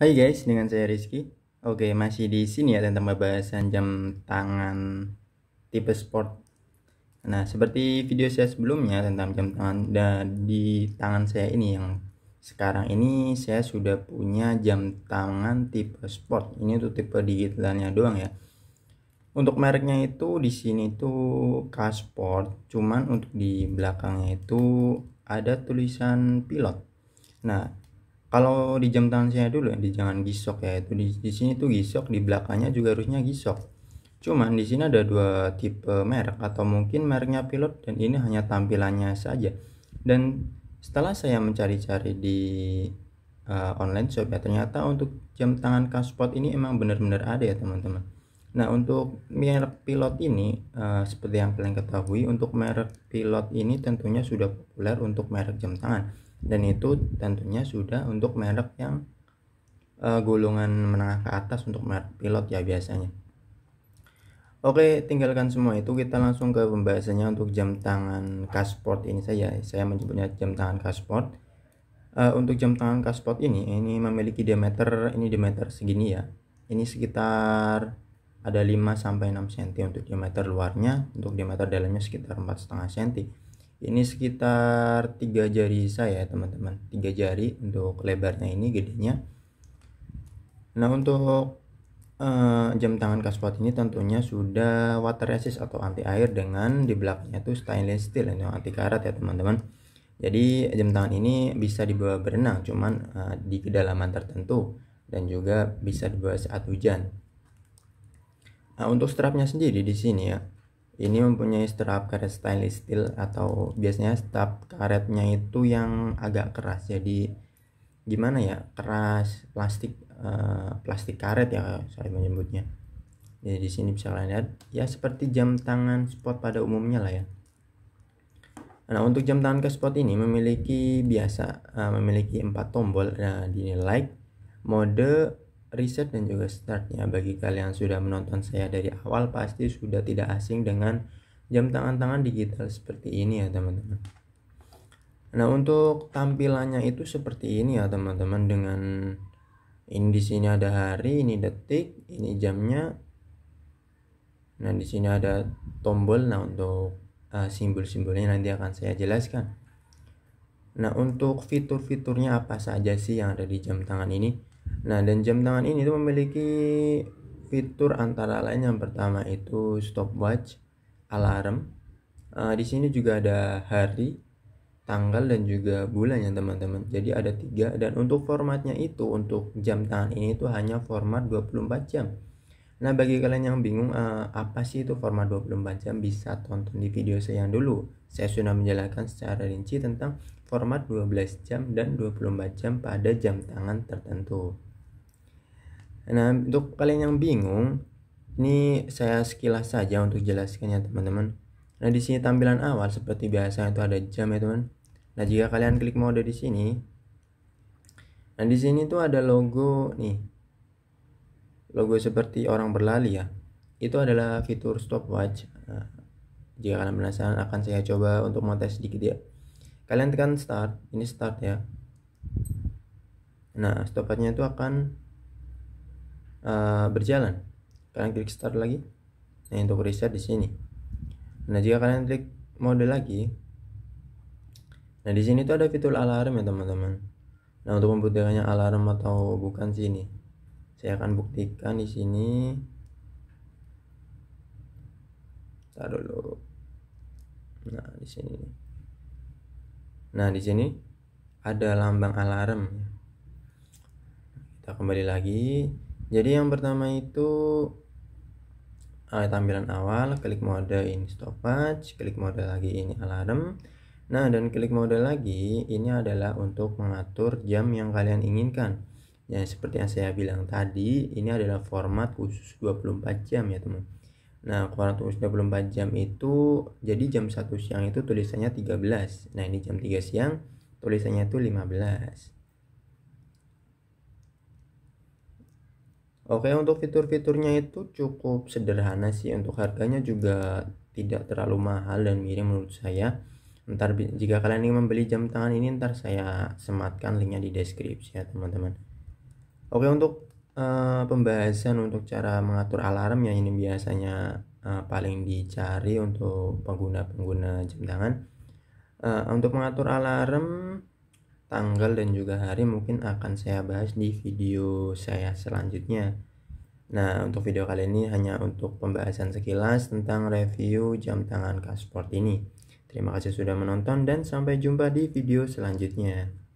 Hai guys, dengan saya Rizky. Oke, masih di sini ya tentang pembahasan jam tangan tipe sport. Nah, seperti video saya sebelumnya tentang jam tangan dan di tangan saya ini yang sekarang ini saya sudah punya jam tangan tipe sport. Ini tuh tipe digitalnya doang ya. Untuk mereknya itu di sini tuh Sport, cuman untuk di belakangnya itu ada tulisan pilot. Nah, kalau di jam tangan saya dulu ya, di jangan gisok ya itu di, di sini tuh gisok di belakangnya juga harusnya gisok cuman di sini ada dua tipe merek atau mungkin mereknya pilot dan ini hanya tampilannya saja dan setelah saya mencari-cari di uh, online shop ya ternyata untuk jam tangan Kaspot ini emang benar-benar ada ya teman-teman nah untuk merek pilot ini uh, seperti yang kalian ketahui untuk merek pilot ini tentunya sudah populer untuk merek jam tangan dan itu tentunya sudah untuk merek yang uh, golongan menengah ke atas untuk merek pilot ya biasanya Oke tinggalkan semua itu kita langsung ke pembahasannya untuk jam tangan Kasport ini saja saya menyebutnya jam tangan Kasport uh, untuk jam tangan Kasport ini ini memiliki diameter ini diameter segini ya ini sekitar ada 5 sampai 6 cm untuk diameter luarnya untuk diameter dalamnya sekitar 4,5 cm ini sekitar tiga jari saya teman-teman tiga jari untuk lebarnya ini gedenya nah untuk uh, jam tangan kaspot ini tentunya sudah water resist atau anti air dengan di belakangnya tuh stainless steel yang anti karat ya teman-teman jadi jam tangan ini bisa dibawa berenang cuman uh, di kedalaman tertentu dan juga bisa dibawa saat hujan nah untuk strapnya sendiri di sini ya ini mempunyai strap karet stainless steel atau biasanya strap karetnya itu yang agak keras jadi gimana ya keras plastik uh, plastik karet ya saya menyebutnya jadi di sini bisa kalian lihat ya seperti jam tangan sport pada umumnya lah ya nah untuk jam tangan ke sport ini memiliki biasa uh, memiliki empat tombol nah di like mode riset dan juga startnya bagi kalian yang sudah menonton saya dari awal pasti sudah tidak asing dengan jam tangan-tangan digital seperti ini ya teman-teman nah untuk tampilannya itu seperti ini ya teman-teman dengan ini di sini ada hari ini detik ini jamnya nah di sini ada tombol nah untuk uh, simbol-simbolnya nanti akan saya jelaskan nah untuk fitur-fiturnya apa saja sih yang ada di jam tangan ini Nah, dan jam tangan ini itu memiliki fitur antara lain yang pertama itu stopwatch, alarm. Uh, di sini juga ada hari, tanggal dan juga bulan ya teman-teman. Jadi ada tiga dan untuk formatnya itu untuk jam tangan ini itu hanya format 24 jam. Nah, bagi kalian yang bingung uh, apa sih itu format 24 jam bisa tonton di video saya yang dulu. Saya sudah menjelaskan secara rinci tentang format 12 jam dan 24 jam pada jam tangan tertentu. Nah, untuk kalian yang bingung, ini saya sekilas saja untuk jelaskannya teman-teman. Nah, di sini tampilan awal seperti biasa itu ada jam ya teman. Nah, jika kalian klik mode di sini, nah di sini tuh ada logo nih. Logo seperti orang berlari ya. Itu adalah fitur stopwatch. Nah, jika kalian penasaran akan saya coba untuk mau tes sedikit ya. Kalian tekan start, ini start ya. Nah, stopwatchnya itu akan uh, berjalan kalian klik start lagi nah untuk reset di sini nah jika kalian klik mode lagi nah di sini tuh ada fitur alarm ya teman-teman nah untuk membuktikannya alarm atau bukan sini saya akan buktikan di sini taruh dulu nah di sini nah di sini ada lambang alarm kita kembali lagi jadi yang pertama itu alat eh, tampilan awal klik mode ini stopwatch klik mode lagi ini alarm nah dan klik mode lagi ini adalah untuk mengatur jam yang kalian inginkan ya seperti yang saya bilang tadi ini adalah format khusus 24 jam ya teman nah format khusus 24 jam itu jadi jam 1 siang itu tulisannya 13 nah ini jam 3 siang tulisannya itu 15 Oke untuk fitur-fiturnya itu cukup sederhana sih untuk harganya juga tidak terlalu mahal dan miring menurut saya ntar jika kalian ingin membeli jam tangan ini ntar saya sematkan linknya di deskripsi ya teman-teman Oke untuk uh, pembahasan untuk cara mengatur alarm yang ini biasanya uh, paling dicari untuk pengguna-pengguna jam tangan uh, untuk mengatur alarm tanggal dan juga hari mungkin akan saya bahas di video saya selanjutnya. Nah, untuk video kali ini hanya untuk pembahasan sekilas tentang review jam tangan Kasport ini. Terima kasih sudah menonton dan sampai jumpa di video selanjutnya.